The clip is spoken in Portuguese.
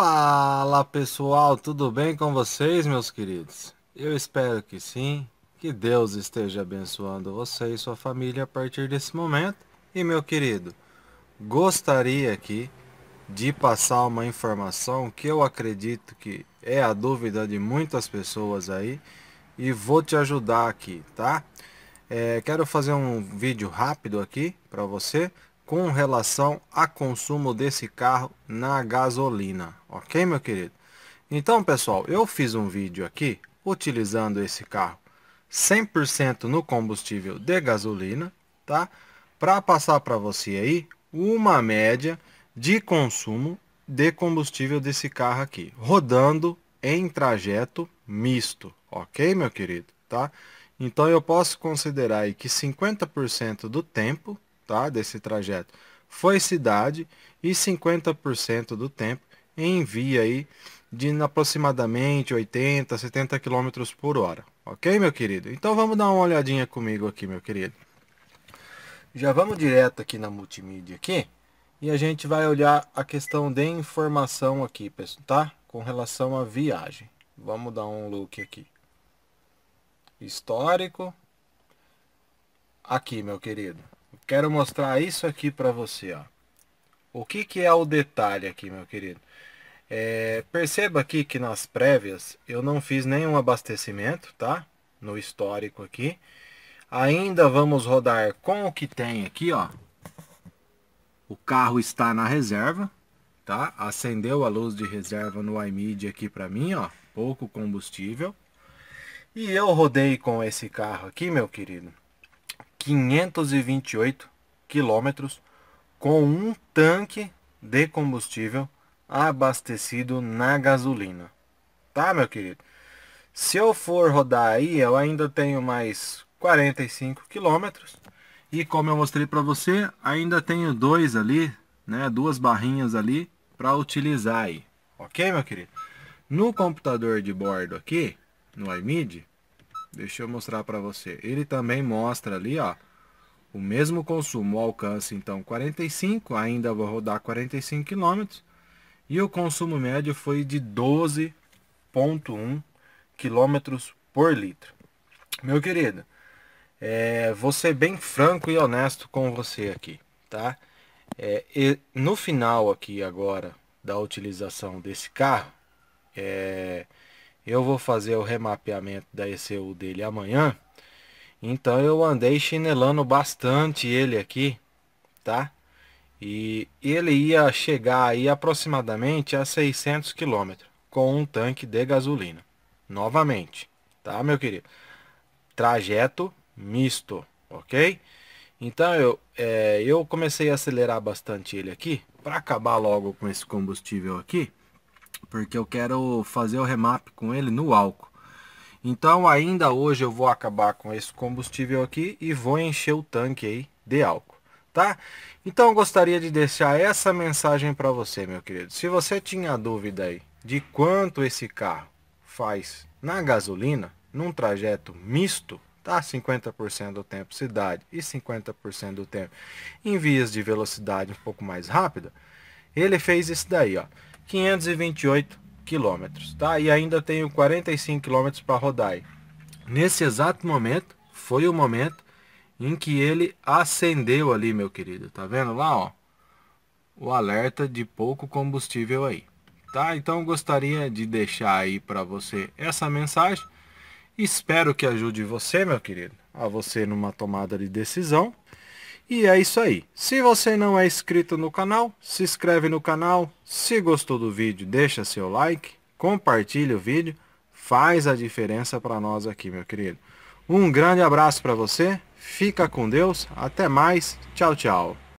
Fala pessoal, tudo bem com vocês, meus queridos? Eu espero que sim. Que Deus esteja abençoando você e sua família a partir desse momento. E meu querido, gostaria aqui de passar uma informação que eu acredito que é a dúvida de muitas pessoas aí e vou te ajudar aqui, tá? É, quero fazer um vídeo rápido aqui para você com relação a consumo desse carro na gasolina, ok meu querido? Então pessoal, eu fiz um vídeo aqui utilizando esse carro 100% no combustível de gasolina, tá? Para passar para você aí uma média de consumo de combustível desse carro aqui, rodando em trajeto misto, ok meu querido? Tá? Então eu posso considerar aí que 50% do tempo tá, desse trajeto foi cidade e 50% do tempo em via aí de aproximadamente 80, 70 km por hora. Ok, meu querido? Então vamos dar uma olhadinha comigo aqui, meu querido. Já vamos direto aqui na multimídia aqui. E a gente vai olhar a questão de informação aqui, pessoal, tá? Com relação à viagem. Vamos dar um look aqui. Histórico. Aqui, meu querido quero mostrar isso aqui para você, ó. O que, que é o detalhe aqui, meu querido? É, perceba aqui que nas prévias eu não fiz nenhum abastecimento, tá? No histórico aqui. Ainda vamos rodar com o que tem aqui, ó. O carro está na reserva, tá? Acendeu a luz de reserva no iMedia aqui para mim, ó. Pouco combustível. E eu rodei com esse carro aqui, meu querido, 528 quilômetros com um tanque de combustível abastecido na gasolina. Tá, meu querido? Se eu for rodar aí, eu ainda tenho mais 45 quilômetros. E como eu mostrei para você, ainda tenho dois ali, né? Duas barrinhas ali para utilizar aí. Ok, meu querido? No computador de bordo aqui, no iMedia, Deixa eu mostrar para você. Ele também mostra ali, ó, o mesmo consumo, o alcance então 45, ainda vou rodar 45 km. E o consumo médio foi de 12.1 km por litro. Meu querido, é, vou ser bem franco e honesto com você aqui, tá? É, no final aqui agora da utilização desse carro, é, eu vou fazer o remapeamento da ECU dele amanhã. Então eu andei chinelando bastante ele aqui, tá? E ele ia chegar aí aproximadamente a 600 km com um tanque de gasolina. Novamente, tá, meu querido? Trajeto misto, ok? Então eu, é, eu comecei a acelerar bastante ele aqui para acabar logo com esse combustível aqui porque eu quero fazer o remap com ele no álcool. Então ainda hoje eu vou acabar com esse combustível aqui e vou encher o tanque aí de álcool, tá? Então eu gostaria de deixar essa mensagem para você, meu querido. Se você tinha dúvida aí de quanto esse carro faz na gasolina, num trajeto misto, tá? 50% do tempo cidade e 50% do tempo em vias de velocidade um pouco mais rápida, ele fez isso daí, ó. 528 quilômetros, tá? E ainda tenho 45 quilômetros para rodar. Nesse exato momento, foi o momento em que ele acendeu ali, meu querido. Tá vendo lá, ó? O alerta de pouco combustível aí. Tá? Então gostaria de deixar aí para você essa mensagem. Espero que ajude você, meu querido, a você numa tomada de decisão. E é isso aí. Se você não é inscrito no canal, se inscreve no canal. Se gostou do vídeo, deixa seu like, compartilha o vídeo. Faz a diferença para nós aqui, meu querido. Um grande abraço para você. Fica com Deus. Até mais. Tchau, tchau.